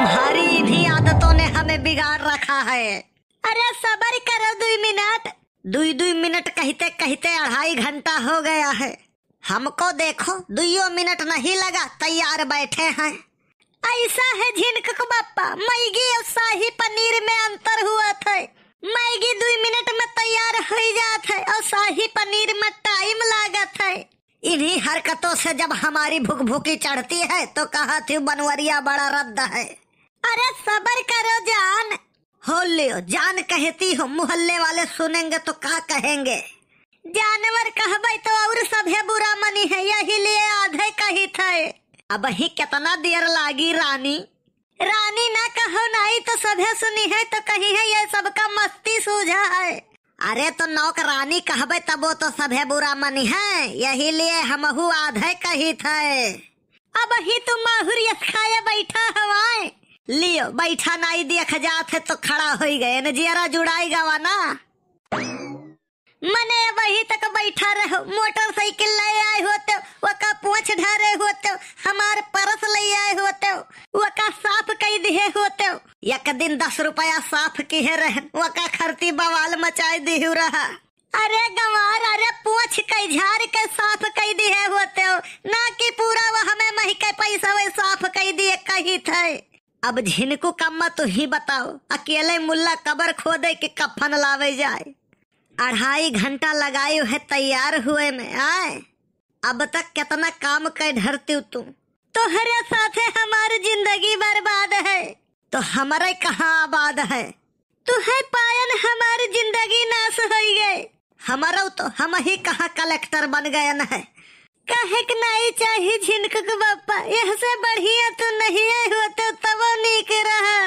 तुम्हारी भी आदतों ने हमें बिगाड़ रखा है अरे सबर करो दुई मिनट दुई दुई मिनट कहते कहते अढ़ाई घंटा हो गया है हमको देखो दुयो मिनट नहीं लगा तैयार बैठे हैं ऐसा है झिनक बापा मैगी और शाही पनीर में अंतर हुआ था मैगी दो मिनट में तैयार हो जाता है और शाही पनीर में टाइम लागत है इन्हीं हरकतों से जब हमारी भूख भूखी चढ़ती है तो कहा थी बनवरिया बड़ा रद्द है अरे सबर करो जान हो लियो जान कहती हो मोहल्ले वाले सुनेंगे तो क्या कहेंगे जानवर कहबे तो और सभे बुरा मनी है यही लिए आधे कही थे अब ही कितना देर लागी रानी रानी ना कहो नहीं तो सभे सुनी है तो कही है ये सबका मस्ती सूझा है अरे तो नौक रानी कहबे तब तो सभे बुरा मनी है यही लिए हमहू आधे कही थे अब ही तुम माहुर खाए बैठा हवाए लियो बैठा नहीं देख जाते तो खड़ा हो गए न जियरा जुड़ाएगा ना मने वही तक बैठा रहो मोटरसाइकिल ले आए होते वका पूछ ढारे होते हमार परस ले आए होते वका साफ कई दिए होते एक दिन दस रुपया साफ किए रह वका खर्ती बवाल मचाए दी रहा अरे गवार अरे पूछ कई झार के साफ कई दिए होते हो ना कि पूरा वह हमें महके पैसा वे साफ कई दिए कही थे अब जिनको कम्मा तो ही बताओ अकेले मुल्ला कबर खोदे के कफन लावे जाए अढ़ाई घंटा लगायो है तैयार हुए में आए अब तक कितना काम कर धरती तुम तो हरे साथे हमारी जिंदगी बर्बाद है तो हमारे कहाँ आबाद है तू है पायन हमारी जिंदगी नाश हो गये हमारा तो हम ही कहाँ कलेक्टर बन गए है कहे के नहीं चाहिए झिनक के बापा यह से बढ़िया तो नहीं है होते तो तब निक रहा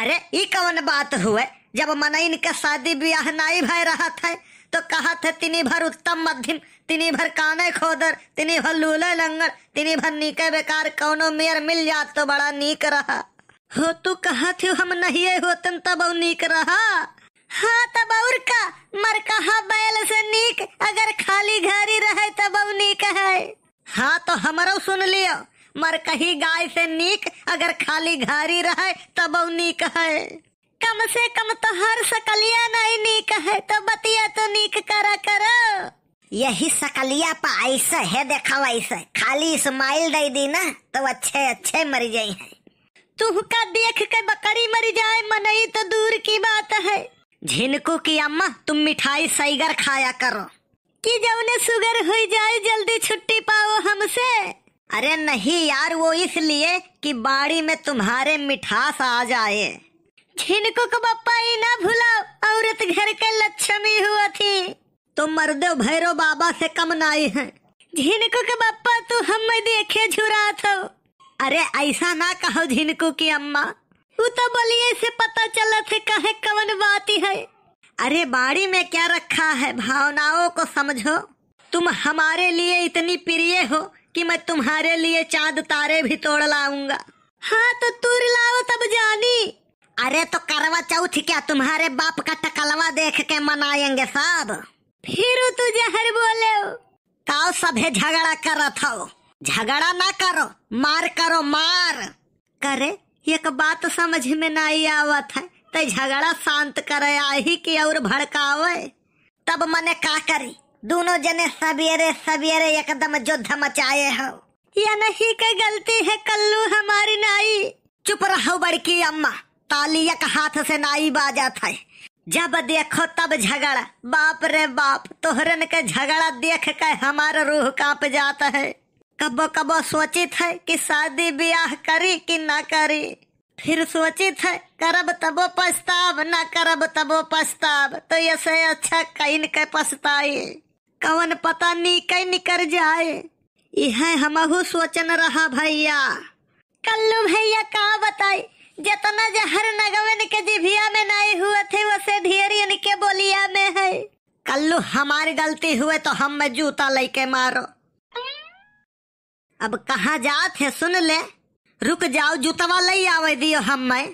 अरे ई कौन बात हुए जब मनइन के शादी ब्याह नहीं भाई रहा था तो कहा था तिनी भर उत्तम मध्यम तिनी भर काने खोदर तिनी भर लूले लंगर तिनी भर नीके बेकार कौनो मेयर मिल जात तो बड़ा नीक रहा हो तू तो कहा थी हम नहीं होते तो तब निक रहा हाँ तब और का मर कहा बैल से नीक अगर खाली घर ही रहे तब और नीक है हाँ तो हमारो सुन लियो मर कही गाय से नीक अगर खाली घर ही रहे तब और नीक है कम से कम तो हर सकलिया नहीं नीक है तो बतिया तो नीक करा करो यही सकलिया पा ऐसा है देखा वैसा खाली स्माइल दे दी ना तो अच्छे अच्छे मर जाये तू का देख के बकरी मर जाए मनई तो दूर की बात है झिनकू की अम्मा तुम मिठाई साइगर खाया करो कि ने सुगर हो जाए जल्दी छुट्टी पाओ हमसे अरे नहीं यार वो इसलिए कि बाड़ी में तुम्हारे मिठास आ जाए झिनको को बप्पा ही ना भुलाओ औरत घर के लक्ष्मी हुआ थी तुम तो भैरव बाबा से कम नाई है झिनको के बप्पा तू तो हम देखे झुरा था अरे ऐसा ना कहो झिनको की अम्मा तो बोलिए से पता चला थे कहे कवन बात है अरे बाड़ी में क्या रखा है भावनाओं को समझो तुम हमारे लिए इतनी प्रिय हो कि मैं तुम्हारे लिए चांद तारे भी तोड़ लाऊंगा हाँ तो तुर लाओ तब जानी अरे तो करवा चौथ क्या तुम्हारे बाप का टकलवा देख के मनाएंगे सब फिर तू जहर बोले काओ सभे झगड़ा कर रहा था झगड़ा ना करो मार करो मार करे एक बात समझ में नहीं आवत है ते झगड़ा शांत करे आही की और भड़कावे तब मने का करी दोनों जने सवेरे सवेरे एकदम युद्ध मचाए हो यह नहीं के गलती है कल्लू हमारी नाई चुप रहो बड़की अम्मा ताली एक हाथ से नाई बाजा था जब देखो तब झगड़ा बाप रे बाप तोहरन के झगड़ा देख के हमारा रूह कांप जाता है कबो कबो सोचित है कि शादी ब्याह करी कि ना करी फिर सोचित है करब तबो पछताव ना करब तबो पछताव तो ऐसे अच्छा कहीं के पछताए कवन पता नहीं कहीं निकल जाए यह हमहू सोचन रहा भैया कल्लू भैया कहा बताए जितना जहर नगवन के जिभिया में नहीं हुए थे वैसे ढेरी इनके बोलिया में है कल्लू हमारी गलती हुए तो हम में जूता लेके मारो अब कहा जात है सुन ले रुक जाओ जूतवा ले आवे दियो हम मैं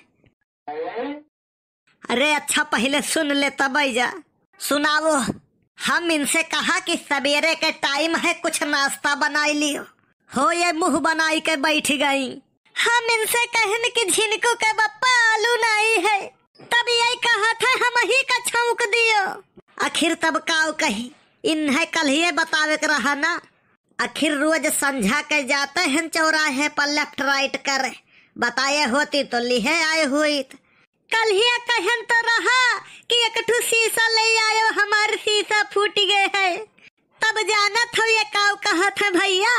अरे अच्छा पहले सुन ले तब जा सुनावो हम इनसे कहा कि सवेरे के टाइम है कुछ नाश्ता बनाई लियो हो ये मुंह बनाई के बैठ गई हम इनसे कहने कि झिनको के बप्पा आलू नहीं है तब यही कहा था हम ही का छौक दियो आखिर तब का कही इन्हें कल ही बतावे रहा ना आखिर रोज समझा के जाते हैं चौराहे पर लेफ्ट राइट कर बताए होती तो लिहे आए हुई कल ही कहन तो रहा कि एक ठू शीशा ले आयो हमारे शीशा फूट गए है तब जाना था ये काव कहा थे भैया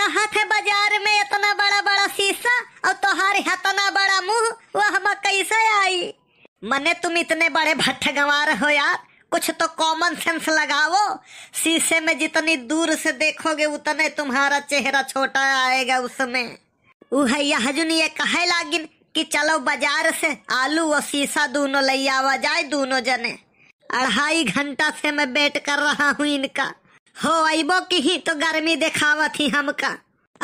कहा थे बाजार में इतना बड़ा बड़ा शीशा और तुहारे तो इतना बड़ा मुंह वो हम कैसे आई मने तुम इतने बड़े भट्ट गंवार हो यार कुछ तो कॉमन सेंस लगाओ शीशे में जितनी दूर से देखोगे उतने तुम्हारा चेहरा छोटा आएगा उसमें वह ये कहे लागिन कि चलो बाजार से आलू और शीशा दोनों ले आवा जाए दोनों जने अढ़ाई घंटा से मैं वेट कर रहा हूँ इनका हो अबो की ही तो गर्मी दिखावा थी हमका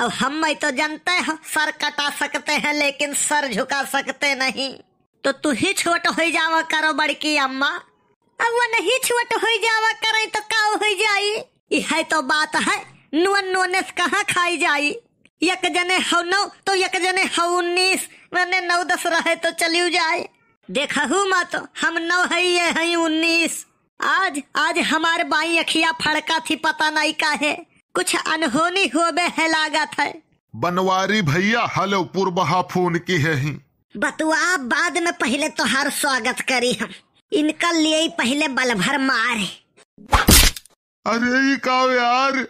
अब हम मैं तो जानते हो सर कटा सकते हैं लेकिन सर झुका सकते नहीं तो तू ही छोट हो जावा करो बड़की अम्मा अब वो नहीं छुट हो जावा करे तो का हो जाई यह तो बात है नुअन नोनेस कहाँ खाई जाई एक जने हव नौ तो एक जने हव उन्नीस मैंने नौ दस रहे तो चलियो जाए देखहू मा तो हम नौ है ये है उन्नीस आज आज हमारे बाई अखिया फड़का थी पता नहीं का है कुछ अनहोनी हो बे है लागा था बनवारी भैया हलो पूर्वहा फोन की है ही बतुआ बाद में पहले तो हर स्वागत करी हम इनका लिए ही पहले बल भर मार अरे ये का यार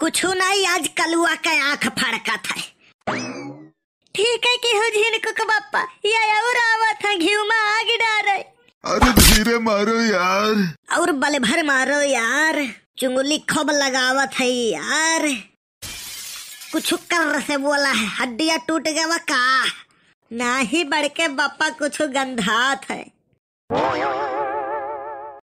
कुछ नहीं आज कलुआ का आंख फड़का था ठीक है कि हो झिनकू को बापा ये और आवा था घिउमा आग डाल अरे धीरे मारो यार और बल भर मारो यार चुंगली खोब लगावा था यार कुछ कर से बोला है हड्डियां टूट गया का ना ही बड़के बापा कुछ गंधात है